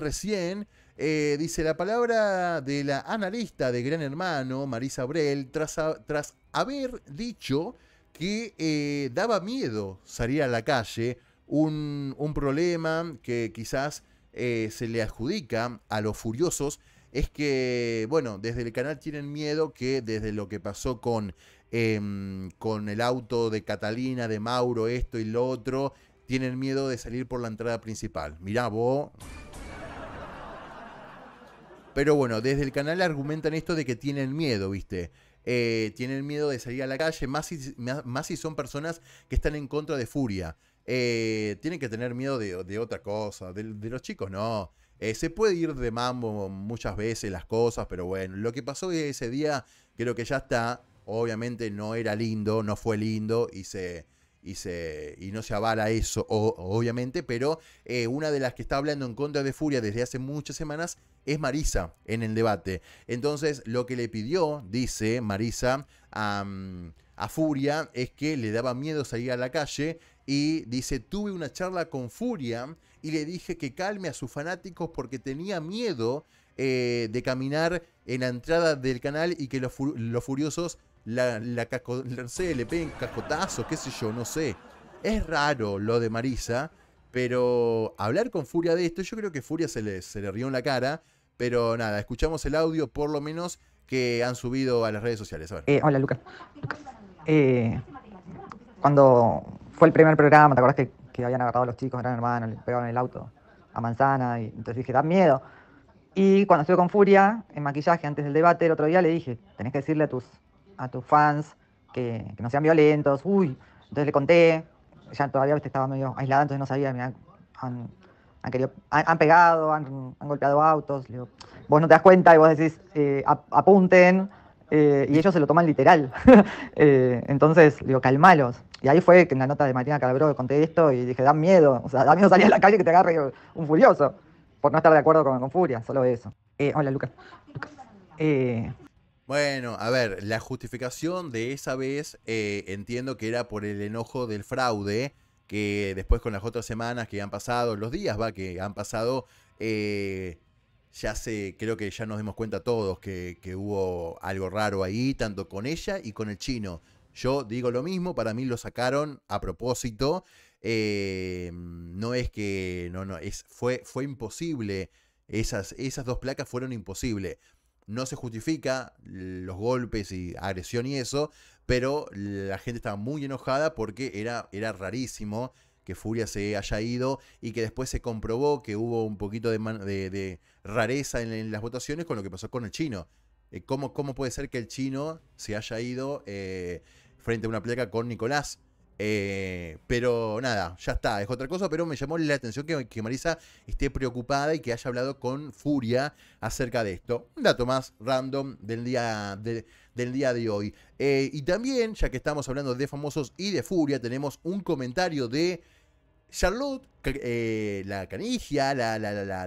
recién, eh, dice la palabra de la analista de Gran Hermano, Marisa Brel, tras, tras haber dicho que eh, daba miedo salir a la calle, un, problema que quizás eh, se le adjudica a los furiosos, es que, bueno, desde el canal tienen miedo que desde lo que pasó con, em, con el auto de Catalina, de Mauro, esto y lo otro, tienen miedo de salir por la entrada principal. Mirá vos. Pero bueno, desde el canal argumentan esto de que tienen miedo, ¿viste? Eh, tienen miedo de salir a la calle, más si, más son personas que están en contra de Furia. Eh, tienen que tener miedo de, otra cosa, de, los chicos no. Eh, se puede ir de mambo muchas veces las cosas, pero bueno, lo que pasó ese día creo que ya está. Obviamente no era lindo, no fue lindo y se, y, se, y no se avala eso, obviamente, pero eh, una de las que está hablando en contra de Furia desde hace muchas semanas es Marisa en el debate. Entonces, lo que le pidió, dice Marisa, a, Furia es que le daba miedo salir a la calle y dice, tuve una charla con Furia y le dije que calme a sus fanáticos porque tenía miedo eh, de caminar en la entrada del canal y que los furiosos la, la, caco, no le peguen cascotazo, qué sé yo, no sé. Es raro lo de Marisa, pero hablar con Furia de esto, yo creo que Furia se le, se le rió en la cara, pero nada, escuchamos el audio por lo menos que han subido a las redes sociales. Eh, hola Lucas. Eh, cuando fue el primer programa, ¿te acuerdas que, habían agarrado a los chicos, eran hermanos le pegaban el auto a manzana? Y entonces dije, da miedo. Y cuando estuve con Furia, en maquillaje, antes del debate, el otro día le dije, tenés que decirle a tus a tus fans que, no sean violentos. Uy, entonces le conté, ya todavía estaba medio aislada, entonces no sabía, han, querido, han, pegado, han, golpeado autos. vos no te das cuenta y vos decís, eh, apunten, eh, y ellos se lo toman literal. Eh, entonces, digo, calmalos. Y ahí fue que en la nota de Martina Calabró conté esto y dije, dan miedo, o sea, da miedo salir a la calle que te agarre un furioso, por no estar de acuerdo con, Furia, solo eso. hola, Lucas. Bueno, a ver, la justificación de esa vez eh, entiendo que era por el enojo del fraude, que después con las otras semanas que han pasado, los días, va, que han pasado, eh, ya se, creo que ya nos dimos cuenta todos que, hubo algo raro ahí, tanto con ella y con el chino. Yo digo lo mismo, para mí lo sacaron a propósito. Eh, no es que. No, no, es, fue, fue imposible. Esas, esas dos placas fueron imposibles. No se justifica los golpes y agresión y eso, pero la gente estaba muy enojada porque era, era rarísimo que Furia se haya ido y que después se comprobó que hubo un poquito de, rareza en, las votaciones con lo que pasó con el chino. Eh, ¿cómo, puede ser que el chino se haya ido eh, frente a una placa con Nicolás? Eh, pero nada, ya está, es otra cosa, pero me llamó la atención que, que, Marisa esté preocupada y que haya hablado con furia acerca de esto. Un dato más random del día de, del día de hoy. Eh, y también, ya que estamos hablando de famosos y de furia, tenemos un comentario de... Charlotte, eh, la canigia, la, la, la,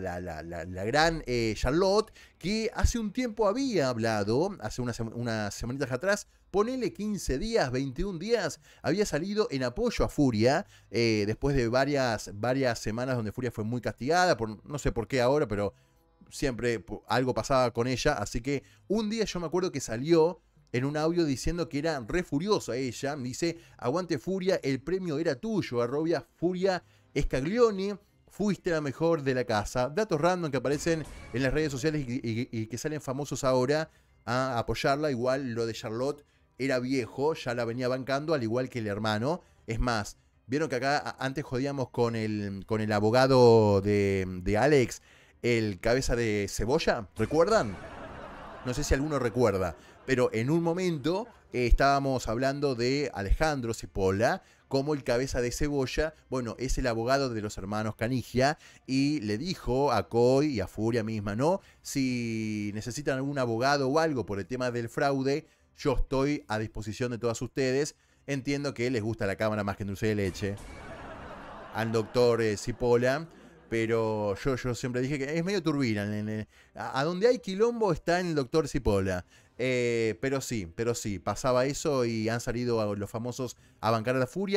la gran eh, Charlotte, que hace un tiempo había hablado, hace unas, semanitas atrás, ponele 15 días, 21 días, había salido en apoyo a Furia, eh, después de varias, varias semanas donde Furia fue muy castigada, por, no sé por qué ahora, pero siempre algo pasaba con ella, así que un día yo me acuerdo que salió en un audio diciendo que era re furiosa ella. Dice, aguante Furia, el premio era tuyo, arrobia Furia Escaglioni. Fuiste la mejor de la casa. Datos random que aparecen en las redes sociales y, y que salen famosos ahora a apoyarla. Igual lo de Charlotte era viejo, ya la venía bancando, al igual que el hermano. Es más, vieron que acá antes jodíamos con el, con el abogado de, de Alex, el cabeza de cebolla, ¿recuerdan? no sé si alguno recuerda, pero en un momento eh, estábamos hablando de Alejandro Cipolla como el cabeza de cebolla, bueno, es el abogado de los hermanos Canigia y le dijo a Coy y a Furia misma, ¿no? Si necesitan algún abogado o algo por el tema del fraude, yo estoy a disposición de todas ustedes. Entiendo que les gusta la cámara más que dulce de leche. Al doctor eh, Cipolla. Pero yo, yo siempre dije que es medio turbina. En, a, donde hay quilombo está en el doctor Cipolla. Eh, pero sí, pero sí, pasaba eso y han salido los famosos a bancar la furia